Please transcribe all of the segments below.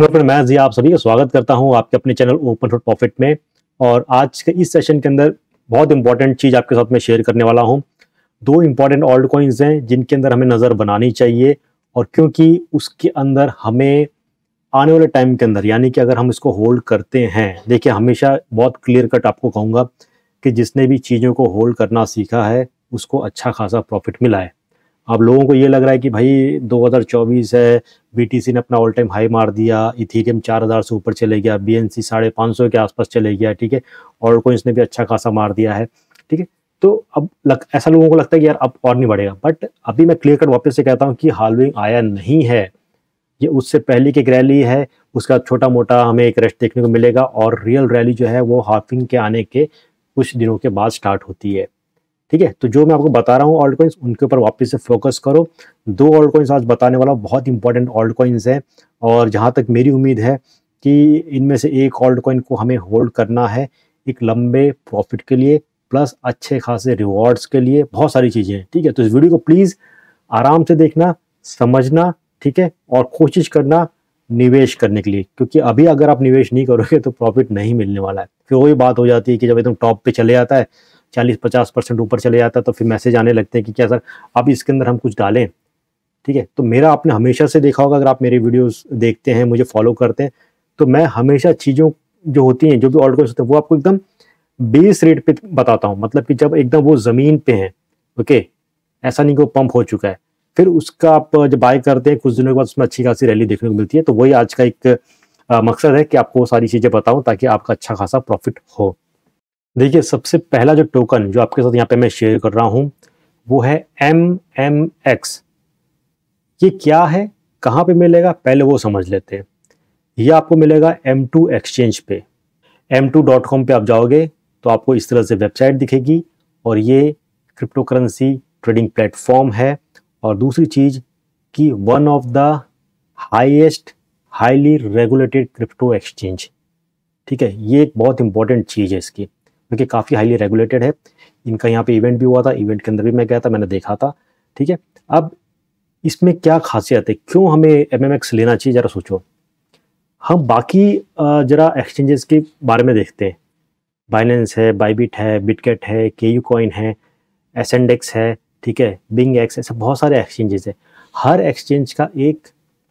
Hello तो friend मैं जी आप सभी का स्वागत करता हूं आपके अपने चैनल ओपन फॉर प्रॉफिट में और आज के इस सेशन के अंदर बहुत इंपॉर्टेंट चीज़ आपके साथ में शेयर करने वाला हूं दो इंपॉर्टेंट ऑल्ड कॉइन्स हैं जिनके अंदर हमें नज़र बनानी चाहिए और क्योंकि उसके अंदर हमें आने वाले टाइम के अंदर यानी कि अगर हम इसको होल्ड करते हैं देखिए हमेशा बहुत क्लियर कट आपको कहूँगा कि जिसने भी चीज़ों को होल्ड करना सीखा है उसको अच्छा खासा प्रॉफिट मिला है अब लोगों को ये लग रहा है कि भाई 2024 है बीटीसी ने अपना ऑल टाइम हाई मार दिया इथीरियम 4000 से ऊपर चले गया बीएनसी साढ़े पाँच सौ के आसपास चले गया ठीक है और कोइंस ने भी अच्छा खासा मार दिया है ठीक है तो अब लग, ऐसा लोगों को लगता है कि यार अब और नहीं बढ़ेगा बट अभी मैं क्लियर कट वापस से कहता हूँ कि हालविंग आया नहीं है ये उससे पहले की एक रैली है उसका छोटा मोटा हमें एक रेस्ट देखने को मिलेगा और रियल रैली जो है वो हाफिंग के आने के कुछ दिनों के बाद स्टार्ट होती है ठीक है तो जो मैं आपको बता रहा हूँ ऑल्ड कॉइन्स उनके ऊपर वापस से फोकस करो दो ऑल्ड कॉइन्स आज बताने वाला बहुत इंपॉर्टेंट ऑल्ड कॉइन्स हैं और जहाँ तक मेरी उम्मीद है कि इनमें से एक ऑल्ड कॉइन को हमें होल्ड करना है एक लंबे प्रॉफिट के लिए प्लस अच्छे खासे रिवॉर्ड्स के लिए बहुत सारी चीज़ें हैं ठीक है तो इस वीडियो को प्लीज़ आराम से देखना समझना ठीक है और कोशिश करना निवेश करने के लिए क्योंकि अभी अगर आप निवेश नहीं करोगे तो प्रॉफिट नहीं मिलने वाला है फिर वही बात हो जाती है कि जब एकदम टॉप पे चले जाता है चालीस पचास परसेंट ऊपर चले जाता है तो फिर मैसेज आने लगते हैं कि क्या सर अब इसके अंदर हम कुछ डालें ठीक है तो मेरा आपने हमेशा से देखा होगा अगर आप मेरी वीडियोस देखते हैं मुझे फॉलो करते हैं तो मैं हमेशा चीज़ों जो होती हैं जो भी ऑर्डर होते हैं वो आपको एकदम बेस रेट पे बताता हूँ मतलब कि जब एकदम वो ज़मीन पे है ओके ऐसा नहीं कि वो पम्प हो चुका है फिर उसका आप जब बाय करते हैं कुछ दिनों के बाद उसमें अच्छी खासी रैली देखने को मिलती है तो वही आज का एक मकसद है कि आपको सारी चीज़ें बताऊँ ताकि आपका अच्छा खासा प्रॉफिट हो देखिए सबसे पहला जो टोकन जो आपके साथ यहाँ पे मैं शेयर कर रहा हूँ वो है एम एम एक्स ये क्या है कहाँ पे मिलेगा पहले वो समझ लेते हैं ये आपको मिलेगा एम टू एक्सचेंज पे एम टू डॉट कॉम पर आप जाओगे तो आपको इस तरह से वेबसाइट दिखेगी और ये क्रिप्टो करेंसी ट्रेडिंग प्लेटफॉर्म है और दूसरी चीज़ कि one of the highest highly regulated crypto exchange ठीक है ये एक बहुत इंपॉर्टेंट चीज़ है इसकी क्योंकि काफ़ी हाईली रेगुलेटेड है इनका यहाँ पे इवेंट भी हुआ था इवेंट के अंदर भी मैं गया था मैंने देखा था ठीक है अब इसमें क्या खासियत है क्यों हमें एम लेना चाहिए ज़रा सोचो हम बाकी ज़रा एक्सचेंजेस के बारे में देखते हैं बाइनेंस है बाईबिट है बिटकेट है के यू कॉइन है एसेंडेक्स है ठीक है बिंग एक्स ऐसे बहुत सारे एक्सचेंजेस है हर एक्सचेंज का एक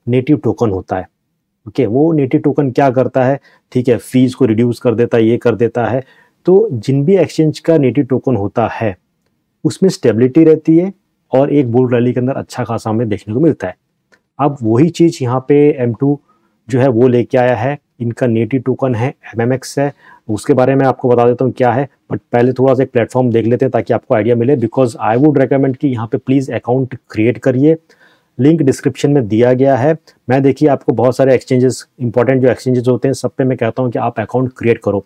नेटिव टोकन होता है ओके okay, वो नेटिव टोकन क्या करता है ठीक है फीस को रिड्यूस कर देता है ये कर देता है तो जिन भी एक्सचेंज का नेटिव टोकन होता है उसमें स्टेबिलिटी रहती है और एक बुल रैली के अंदर अच्छा खासा हमें देखने को मिलता है अब वही चीज़ यहाँ पे M2 जो है वो लेके आया है इनका नेटिव टोकन है एम है उसके बारे में आपको बता देता हूँ क्या है बट पहले थोड़ा सा एक प्लेटफॉर्म देख लेते हैं ताकि आपको आइडिया मिले बिकॉज आई वुड रिकमेंड कि यहाँ पे प्लीज़ अकाउंट क्रिएट करिए लिंक डिस्क्रिप्शन में दिया गया है मैं देखिए आपको बहुत सारे एक्सचेंजेस इंपॉर्टेंट जो एक्सचेंजेस होते हैं सब पे मैं कहता हूँ कि आप अकाउंट क्रिएट करो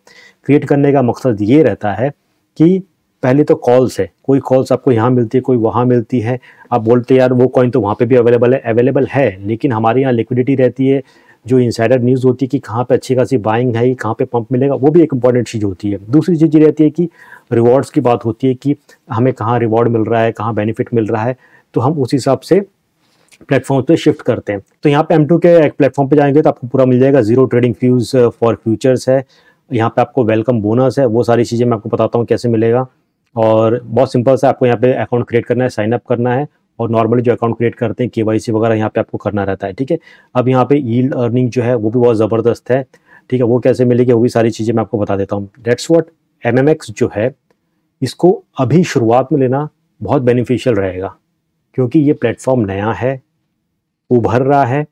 क्रिएट करने का मकसद ये रहता है कि पहले तो कॉल्स है कोई कॉल्स आपको यहाँ मिलती है कोई वहाँ मिलती है आप बोलते यार वो कॉइन तो वहाँ पर भी अवेलेबल है अवेलेबल है लेकिन हमारे यहाँ लिक्विडिटी रहती है जो इंसाइडर न्यूज़ होती है कि कहाँ पे अच्छी खासी बाइंग है कहाँ पे पंप मिलेगा वो भी एक इंपॉर्टेंट चीज़ होती है दूसरी चीज़ ये रहती है कि रिवॉर्ड्स की बात होती है कि हमें कहाँ रिवॉर्ड मिल रहा है कहाँ बेनिफिट मिल रहा है तो हम उस हिसाब से प्लेटफॉर्म पे शिफ्ट करते हैं तो यहाँ पे एम के एक प्लेटफॉर्म पे जाएंगे तो आपको पूरा मिल जाएगा zero trading fees for futures है यहाँ पे आपको वेलकम बोनस है वो सारी चीज़ें मैं आपको बताता हूँ कैसे मिलेगा और बहुत सिंपल सा आपको यहाँ पे अकाउंट क्रिएट करना है साइनअप करना है और नॉर्मली जो अकाउंट क्रिएट करते हैं के वगैरह यहाँ पे आपको करना रहता है ठीक है अब यहाँ पे ईल अर्निंग जो है वो भी बहुत ज़बरदस्त है ठीक है वो कैसे मिलेगी वो भी सारी चीज़ें मैं आपको बता देता हूँ डेट्स वॉट एम जो है इसको अभी शुरुआत में लेना बहुत बेनिफिशियल रहेगा क्योंकि ये प्लेटफॉर्म नया है उभर रहा है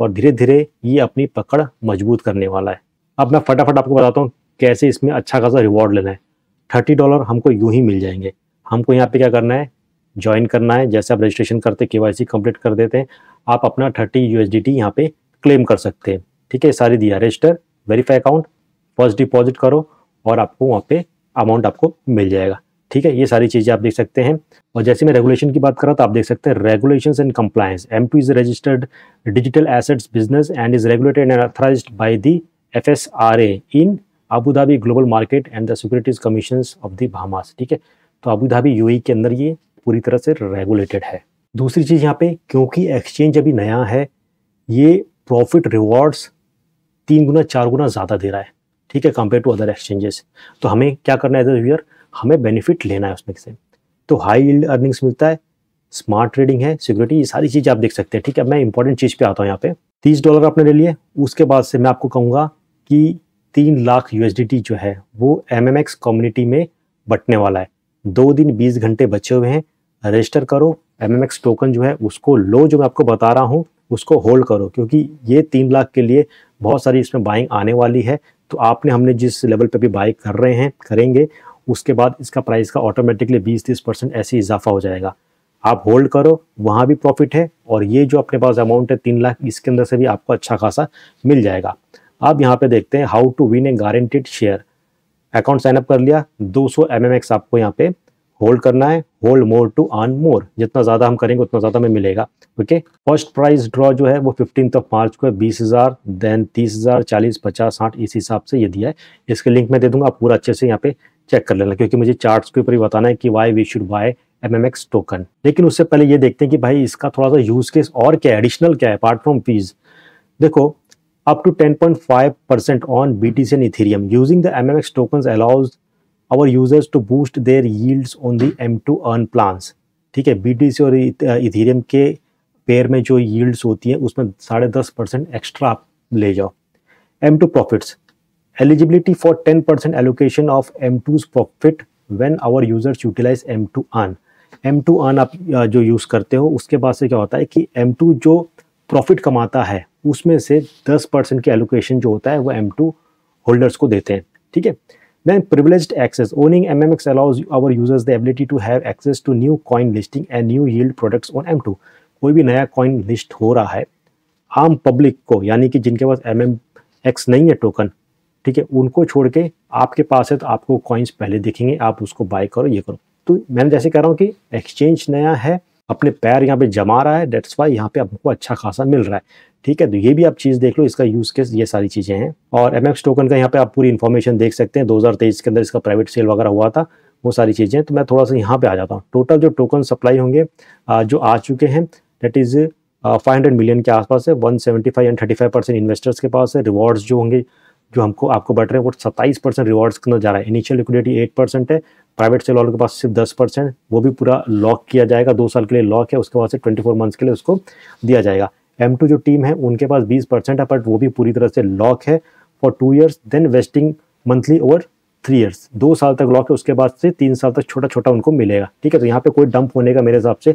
और धीरे धीरे ये अपनी पकड़ मजबूत करने वाला है अब मैं फटाफट आपको बताता हूँ कैसे इसमें अच्छा खासा रिवॉर्ड लेना है थर्टी डॉलर हमको यूं ही मिल जाएंगे हमको यहाँ पे क्या करना है ज्वाइन करना है जैसे आप रजिस्ट्रेशन करते के वाई कंप्लीट कर देते हैं आप अपना थर्टी यू एस यहाँ पे क्लेम कर सकते हैं ठीक है सारी दिया register verify account first deposit करो और आपको वहाँ पे अमाउंट आपको मिल जाएगा ठीक है ये सारी चीज़ें आप देख सकते हैं और जैसे मैं रेगुलेशन की बात कर रहा था तो आप देख सकते हैं regulation and compliance M two is registered digital assets business and is regulated and authorised by the F S R A in Abu Dhabi global market and the securities commission of the Bahamas ठीक है तो Abu Dhabi you के अंदर ये पूरी तरह से regulated है दूसरी चीज़ यहाँ पे क्योंकि एक्सचेंज अभी नया है ये प्रॉफिट रिवॉर्ड्स तीन गुना चार गुना ज़्यादा दे रहा है ठीक है कंपेयर टू अदर एक्सचेंजेस तो हमें क्या करना है एज अ व्यूअर हमें बेनिफिट लेना है उसमें से तो हाई यील्ड अर्निंग्स मिलता है स्मार्ट ट्रेडिंग है सिक्योरिटी ये सारी चीज़ आप देख सकते हैं ठीक है मैं इंपॉर्टेंट चीज़ पे आता हूँ यहाँ पे तीस डॉलर आपने ले लिए उसके बाद से मैं आपको कहूँगा कि तीन लाख यूएसडीटी जो है वो एम कम्युनिटी में बटने वाला है दो दिन बीस घंटे बचे हुए हैं रजिस्टर करो एम टोकन जो है उसको लो जो मैं आपको बता रहा हूँ उसको होल्ड करो क्योंकि ये तीन लाख के लिए बहुत सारी इसमें बाइंग आने वाली है तो आपने हमने जिस लेवल पे भी बाइक कर रहे हैं करेंगे उसके बाद इसका प्राइस का ऑटोमेटिकली बीस तीस परसेंट ऐसे इजाफा हो जाएगा आप होल्ड करो वहाँ भी प्रॉफिट है और ये जो अपने पास अमाउंट है तीन लाख इसके अंदर से भी आपको अच्छा खासा मिल जाएगा अब यहाँ पे देखते हैं how to win a guaranteed share account sign up कर लिया 200 सौ आपको यहाँ पे होल्ड करना है hold more to earn more जितना ज़्यादा हम करेंगे उतना ज़्यादा हमें मिलेगा ओके फर्स्ट प्राइस ड्रॉ जो है वो फिफ्टीन ऑफ मार्च को है बीस हज़ार देन तीस हज़ार चालीस पचास साठ इस हिसाब से ये दिया है इसके लिंक मैं दे दूंगा आप पूरा अच्छे से यहाँ पे चेक कर लेना क्योंकि मुझे चार्ट्स के ऊपर ही बताना है कि why we should buy M token लेकिन उससे पहले ये देखते हैं कि भाई इसका थोड़ा सा यूज़ केस और क्या है एडिशनल क्या है अपार्ट फ्रॉम फीस देखो up to 10.5% on BTC and Ethereum. Using the token allows allows users to boost their yield on the M two earn plan ठीक है BTC और इथीरियम e के पेयर में जो यील्ड्स होती है उसमें साढ़े दस परसेंट एक्स्ट्रा आप ले जाओ M two profits eligibility for 10% allocation of M2's profit when our users utilize M2 earn. M2 earn आप जो यूज करते हो उसके बाद से क्या होता है कि M2 जो प्रॉफिट कमाता है उसमें से 10% परसेंट की एलोकेशन जो होता है वो एम टू होल्डर्स को देते हैं ठीक है then privilege access owning M M X allows our users the ability to have access to new coin listing and new yield products on M two कोई भी नया कॉइन लिस्ट हो रहा है आम पब्लिक को यानी कि जिनके पास एम एम एक्स नहीं है टोकन ठीक है उनको छोड़ के आपके पास है तो आपको कॉइन्स पहले दिखेंगे आप उसको बाय करो ये करो तो मैंने जैसे कह रहा हूँ कि एक्सचेंज नया है अपने पैर यहाँ पे जमा रहा है डेट्स वाई यहाँ पे आपको अच्छा खासा मिल रहा है ठीक है तो ये भी आप चीज़ देख लो इसका यूज़ केस ये सारी चीज़ें हैं और एम टोकन का यहाँ पे आप पूरी इन्फॉर्मेशन देख सकते हैं 2023 के अंदर इसका प्राइवेट सेल वगैरह हुआ था वो सारी चीज़ें तो मैं थोड़ा सा यहाँ पे आ जाता हूँ टोटल जो टोकन सप्लाई होंगे जो आ चुके हैं डेट इज़ फाइव मिलियन के आसपास है वन एंड थर्टी इन्वेस्टर्स के पास है रिवॉर्ड्स जो होंगे जो हमको आपको बढ़ रहे हैं वो सत्ताईस परसेंट रिवॉर्ड्स के अंदर जा रहा है इनिशियल लिक्विडिटी एट परसेंट है प्राइवेट सेल वालों के पास सिर्फ दस परसेंट वो भी पूरा लॉक किया जाएगा दो साल के लिए लॉक है उसके बाद से ट्वेंटी फोर मंथ्स के लिए उसको दिया जाएगा एम टू जो टीम है उनके पास बीस परसेंट है बट वो भी पूरी तरह से लॉक है for two years then vesting monthly over three years दो साल तक लॉक है उसके बाद से तीन साल तक छोटा छोटा उनको मिलेगा ठीक है तो यहाँ पे कोई डंप होने का मेरे हिसाब से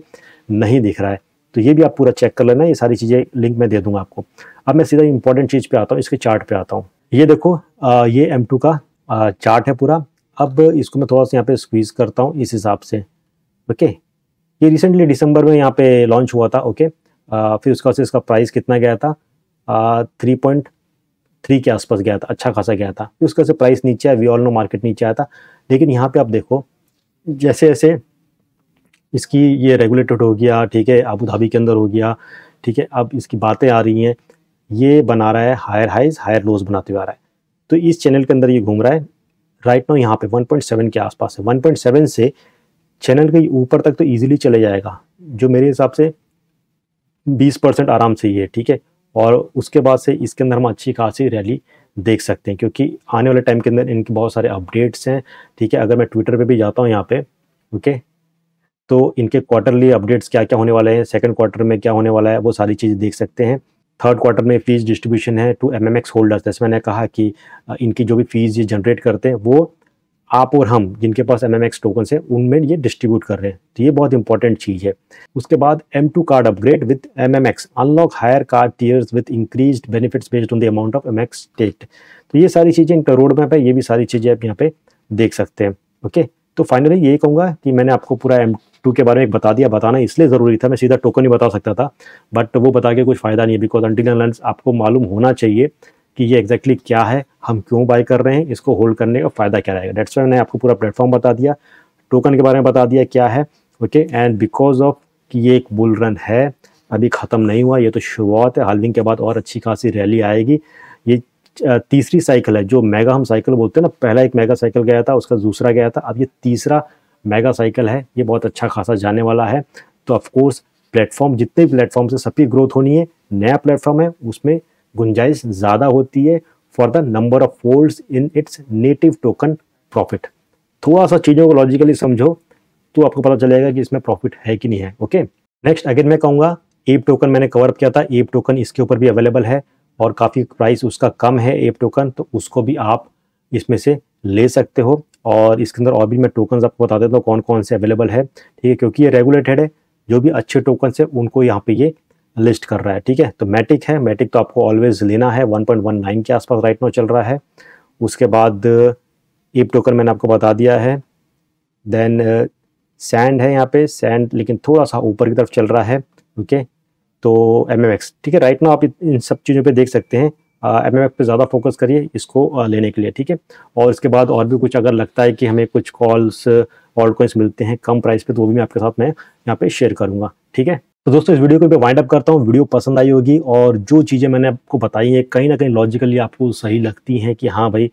नहीं दिख रहा है तो ये भी आप पूरा चेक कर लेना ये सारी चीज़ें लिंक में दे दूंगा आपको अब मैं सीधा इंपॉर्टेंट चीज़ पे आता हूँ इसके चार्ट पे आता हूँ ये देखो ये एम टू का चार्ट है पूरा अब इसको मैं थोड़ा सा यहाँ पे स्क्वीज़ करता हूँ इस हिसाब से ओके ये रिसेंटली दिसंबर में यहाँ पे लॉन्च हुआ था ओके फिर उसका से इसका प्राइस कितना गया था थ्री पॉइंट थ्री के आसपास गया था अच्छा खासा गया था फिर उसका से प्राइस नीचे आया वी ऑल नो मार्केट नीचे आया था लेकिन यहाँ पे आप देखो जैसे जैसे इसकी ये रेगुलेटेड हो गया ठीक है आबू धाबी के अंदर हो गया ठीक है अब इसकी बातें आ रही हैं ये बना रहा है हायर हाइज हायर लोज बनाते हुए आ रहा है तो इस चैनल के अंदर ये घूम रहा है राइट नो यहाँ पे 1.7 के आसपास है 1.7 से चैनल के ऊपर तक तो इजीली चले जाएगा जो मेरे हिसाब से 20 परसेंट आराम से ही है ठीक है और उसके बाद से इसके अंदर हम अच्छी खासी रैली देख सकते हैं क्योंकि आने वाले टाइम के अंदर इनके बहुत सारे अपडेट्स हैं ठीक है अगर मैं ट्विटर पर भी जाता हूँ यहाँ पे ओके तो इनके क्वार्टरली अपडेट्स क्या क्या होने वाले हैं सेकेंड क्वार्टर में क्या होने वाला है वो सारी चीज़ देख सकते हैं थर्ड क्वार्टर में फीस डिस्ट्रीब्यूशन है टू एम होल्डर्स जैसे मैंने कहा कि इनकी जो भी फीस ये जनरेट करते हैं वो आप और हम जिनके पास एम एम एक्स टोकन है उनमें ये डिस्ट्रीब्यूट कर रहे हैं तो ये बहुत इंपॉर्टेंट चीज़ है उसके बाद M two card upgrade with M M X unlock higher card tiers with increase benefits based on the amount of M X staked तो ये सारी चीज़ें इनका रोड मैप है ये भी सारी चीज़ें आप यहाँ पे देख सकते हैं ओके तो फाइनली ये कहूँगा कि मैंने आपको पूरा एम टू के बारे में एक बता दिया बताना इसलिए ज़रूरी था मैं सीधा टोकन ही बता सकता था बट वो बता के कुछ फ़ायदा नहीं है बिकॉज अनटिल एंड आपको मालूम होना चाहिए कि ये एक्जैक्टली exactly क्या है हम क्यों बाय कर रहे हैं इसको होल्ड करने का फ़ायदा क्या रहेगा डेट्स मैंने आपको पूरा प्लेटफॉर्म बता दिया टोकन के बारे में बता दिया क्या है ओके एंड बिकॉज ऑफ कि ये एक बुल रन है अभी ख़त्म नहीं हुआ ये तो शुरुआत है हालिंग के बाद और अच्छी खासी रैली आएगी ये तीसरी साइकिल है जो मेगा हम साइकिल बोलते हैं ना पहला एक मेगा साइकिल गया था उसका दूसरा गया था अब ये तीसरा मेगा साइकिल है ये बहुत अच्छा खासा जाने वाला है तो ऑफकोर्स प्लेटफॉर्म जितने भी प्लेटफॉर्म से सबकी ग्रोथ होनी है नया प्लेटफॉर्म है उसमें गुंजाइश ज़्यादा होती है for the number of folds in its native token profit थोड़ा सा चीज़ों को लॉजिकली समझो तो आपको पता चलेगा कि इसमें प्रॉफिट है कि नहीं है ओके नेक्स्ट अगेन मैं कहूँगा एप टोकन मैंने कवर किया था एप टोकन इसके ऊपर भी अवेलेबल है और काफ़ी प्राइस उसका कम है एप टोकन तो उसको भी आप इसमें से ले सकते हो और इसके अंदर और भी मैं टोकन आपको बता देता हूँ कौन कौन से अवेलेबल है ठीक है क्योंकि ये रेगुलेटेड है जो भी अच्छे टोकन है उनको यहाँ पे ये लिस्ट कर रहा है ठीक है तो मैटिक है मैटिक तो आपको ऑलवेज लेना है 1.19 के आसपास राइट नो चल रहा है उसके बाद ईप टोकन मैंने आपको बता दिया है देन सैंड है यहाँ पे सैंड लेकिन थोड़ा सा ऊपर की तरफ चल रहा है ओके तो एम ठीक है राइट नो आप इन सब चीज़ों पे देख सकते हैं एम एम एफ पर ज़्यादा फोकस करिए इसको लेने के लिए ठीक है और इसके बाद और भी कुछ अगर लगता है कि हमें कुछ कॉल्स ऑल्ड कॉइन्स मिलते हैं कम प्राइस पे तो वो भी मैं आपके साथ मैं यहाँ पे शेयर करूँगा ठीक है तो दोस्तों इस वीडियो को मैं वाइंड अप करता हूँ वीडियो पसंद आई होगी और जो चीज़ें मैंने आपको बताई हैं कहीं ना कहीं लॉजिकली आपको सही लगती हैं कि हाँ भाई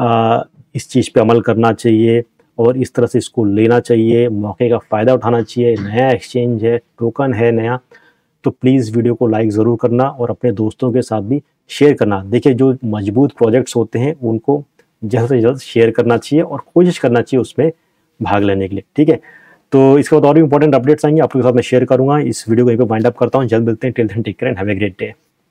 आ, इस चीज़ पर अमल करना चाहिए और इस तरह से इसको लेना चाहिए मौके का फ़ायदा उठाना चाहिए नया एक्सचेंज है टोकन है नया तो प्लीज़ वीडियो को लाइक ज़रूर करना और अपने दोस्तों के साथ भी शेयर करना देखिए जो मजबूत प्रोजेक्ट्स होते हैं उनको जल्द से जल्द शेयर करना चाहिए और कोशिश करना चाहिए उसमें भाग लेने के लिए ठीक है तो इसके बाद और भी इंपॉर्टेंट अपडेट्स आएंगे आपके साथ मैं शेयर करूंगा इस वीडियो को एक बार वाइंड अप करता हूँ जल्द मिलते हैं till then take and have a great day